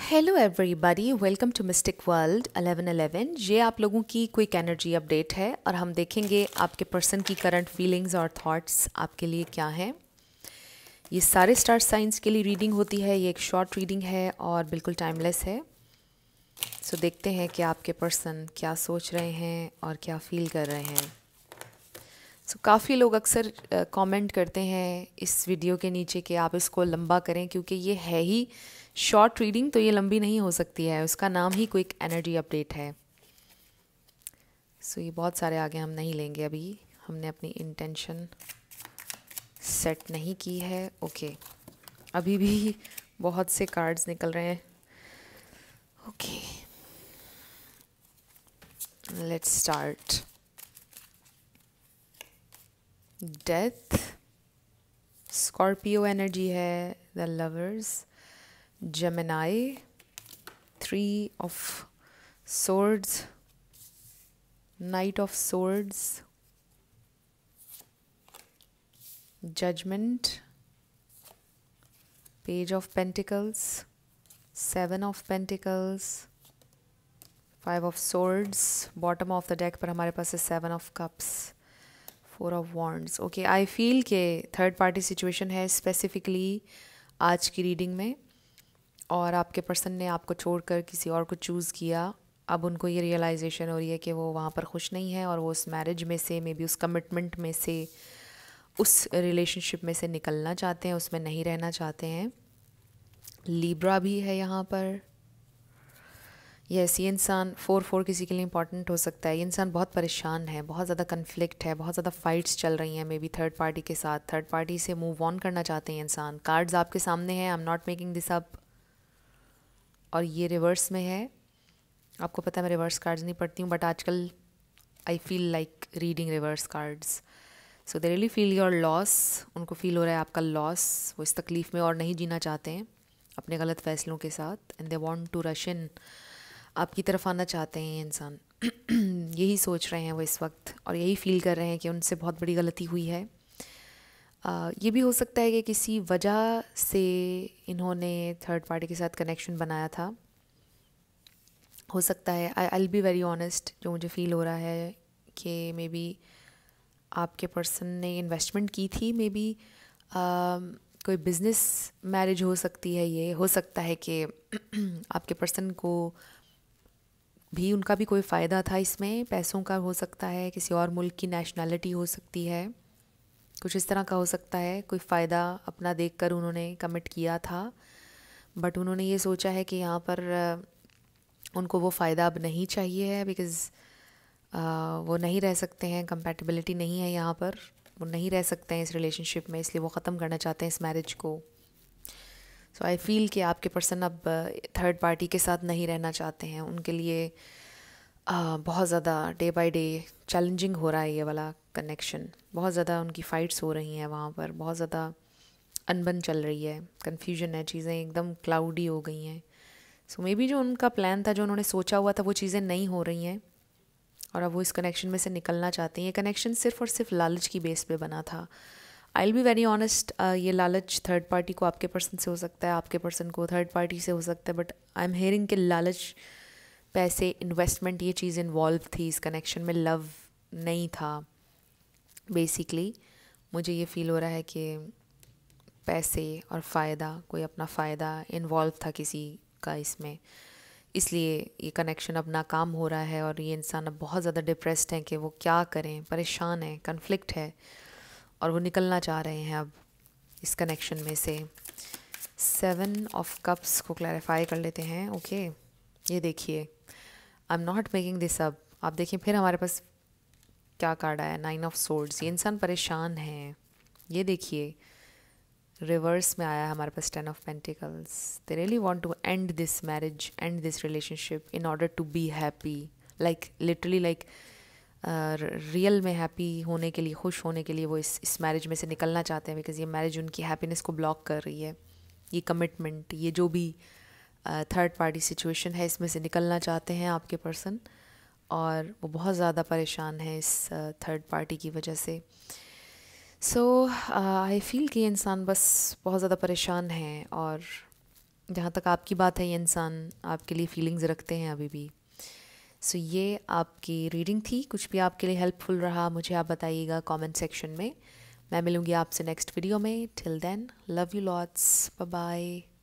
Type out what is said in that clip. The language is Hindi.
Hello everybody welcome to mystic world 1111 ये आप लोगों की क्विक एनर्जी अपडेट है और हम देखेंगे आपके पर्सन की करंट फीलिंग्स और थॉट्स आपके लिए क्या हैं ये सारे स्टार साइंस के लिए रीडिंग होती है ये एक शॉर्ट रीडिंग है और बिल्कुल टाइमलेस है सो so, देखते हैं कि आपके पर्सन क्या सोच रहे हैं और क्या फील कर रहे हैं सो so, काफ़ी लोग अक्सर कमेंट करते हैं इस वीडियो के नीचे कि आप इसको लंबा करें क्योंकि ये है ही शॉर्ट रीडिंग तो ये लंबी नहीं हो सकती है उसका नाम ही क्विक एनर्जी अपडेट है सो so, ये बहुत सारे आगे हम नहीं लेंगे अभी हमने अपनी इंटेंशन सेट नहीं की है ओके okay. अभी भी बहुत से कार्ड्स निकल रहे हैं okay let's start death scorpio energy है the lovers Gemini, Three of Swords, Knight of Swords, Judgment, Page of Pentacles, Seven of Pentacles, Five of Swords, Bottom of the deck, पर हमारे पास है Seven of Cups. Four of wands okay I feel के थर्ड पार्टी सिचुएशन है स्पेसिफिकली आज की रीडिंग में और आपके पर्सन ने आपको छोड़कर किसी और को चूज़ किया अब उनको ये रियलाइजेशन हो रही है कि वो वहाँ पर खुश नहीं है और वो उस मैरिज में से मे बी उस कमिटमेंट में से उस रिलेशनशिप में से निकलना चाहते हैं उसमें नहीं रहना चाहते हैं लीब्रा भी है यहाँ पर यस ये इंसान फोर फोर किसी के लिए इंपॉर्टेंट हो सकता है ये इंसान बहुत परेशान है बहुत ज़्यादा कन्फ्लिक्ट है बहुत ज़्यादा फाइट्स चल रही हैं मे बी थर्ड पार्टी के साथ थर्ड पार्टी से मूव ऑन करना चाहते हैं इंसान कार्ड्स आपके सामने हैं I am not making this up और ये रिवर्स में है आपको पता है मैं रिवर्स कार्ड्स नहीं पढ़ती हूँ बट आजकल I feel like reading reverse cards so they really feel your loss उनको फील हो रहा है आपका लॉस वो इस तकलीफ़ में और नहीं जीना चाहते हैं अपने गलत फैसलों के साथ and they want to rush in आपकी तरफ आना चाहते हैं इंसान यही सोच रहे हैं वो इस वक्त और यही फील कर रहे हैं कि उनसे बहुत बड़ी गलती हुई है ये भी हो सकता है कि किसी वजह से इन्होंने थर्ड पार्टी के साथ कनेक्शन बनाया था हो सकता है I I be very honest जो मुझे फ़ील हो रहा है कि मे बी आपके पर्सन ने इन्वेस्टमेंट की थी मे बी कोई बिज़नेस मैरिज हो सकती है ये हो सकता है कि आपके पर्सन को भी उनका भी कोई फ़ायदा था इसमें पैसों का हो सकता है किसी और मुल्क की नेशनैलिटी हो सकती है कुछ इस तरह का हो सकता है कोई फ़ायदा अपना देख कर उन्होंने कमिट किया था बट उन्होंने ये सोचा है कि यहाँ पर उनको वो फ़ायदा अब नहीं चाहिए है बिकॉज़ वो नहीं रह सकते हैं कंपेटिबिलिटी नहीं है यहाँ पर वो नहीं रह सकते हैं इस रिलेशनशिप में इसलिए वो ख़त्म करना चाहते हैं इस मैरिज को सो आई फील कि आपके पर्सन अब थर्ड पार्टी के साथ नहीं रहना चाहते हैं उनके लिए बहुत ज़्यादा डे बाई डे चैलेंजिंग हो रहा है ये वाला कनेक्शन बहुत ज़्यादा उनकी फ़ाइट्स हो रही हैं वहाँ पर बहुत ज़्यादा अनबन चल रही है कन्फ्यूजन है चीज़ें एकदम क्लाउडी हो गई हैं सो मे बी जो उनका प्लान था जो उन्होंने सोचा हुआ था वो चीज़ें नहीं हो रही हैं और अब वो इस कनेक्शन में से निकलना चाहते हैं ये कनेक्शन सिर्फ और सिर्फ लालच की बेस पे बना था I will be very honest ये लालच थर्ड पार्टी को आपके पर्सन से हो सकता है आपके पर्सन को थर्ड पार्टी से हो सकता है बट आई एम हेयरिंग के लालच पैसे इन्वेस्टमेंट ये चीज़ इन्वॉल्व थी इस कनेक्शन में लव नहीं था बेसिकली मुझे ये फील हो रहा है कि पैसे और फ़ायदा कोई अपना फ़ायदा इन्वॉल्व था किसी का इसमें इसलिए ये कनेक्शन अब नाकाम हो रहा है और ये इंसान अब बहुत ज़्यादा डिप्रेस्ड हैं कि वो क्या करें परेशान हैं कन्फ्लिक्ट है और वो निकलना चाह रहे हैं अब इस कनेक्शन में से सेवन ऑफ कप्स को क्लैरिफाई कर लेते हैं ओके ये देखिए I am not making this up आप देखें फिर हमारे पास क्या कार्ड आया नाइन ऑफ सोर्ड्स ये इंसान परेशान है ये देखिए रिवर्स में आया हमारे पास ten of pentacles they really want to end this marriage and this relationship in order to be happy like literally like real में हैप्पी होने के लिए खुश होने के लिए वो इस इस मैरिज में से निकलना चाहते हैं बिकॉज ये मैरिज उनकी हैप्पीनेस को ब्लॉक कर रही है ये कमिटमेंट ये जो भी थर्ड पार्टी सिचुएशन है इसमें से निकलना चाहते हैं आपके पर्सन और वो बहुत ज़्यादा परेशान है इस थर्ड पार्टी की वजह से सो आई फील कि इंसान बस बहुत ज़्यादा परेशान है और जहाँ तक आपकी बात है ये इंसान आपके लिए फीलिंग्स रखते हैं अभी भी सो so, ये आपकी रीडिंग थी कुछ भी आपके लिए हेल्पफुल रहा मुझे आप बताइएगा कमेंट सेक्शन में मैं मिलूँगी आपसे नेक्स्ट वीडियो में till then love you lots bye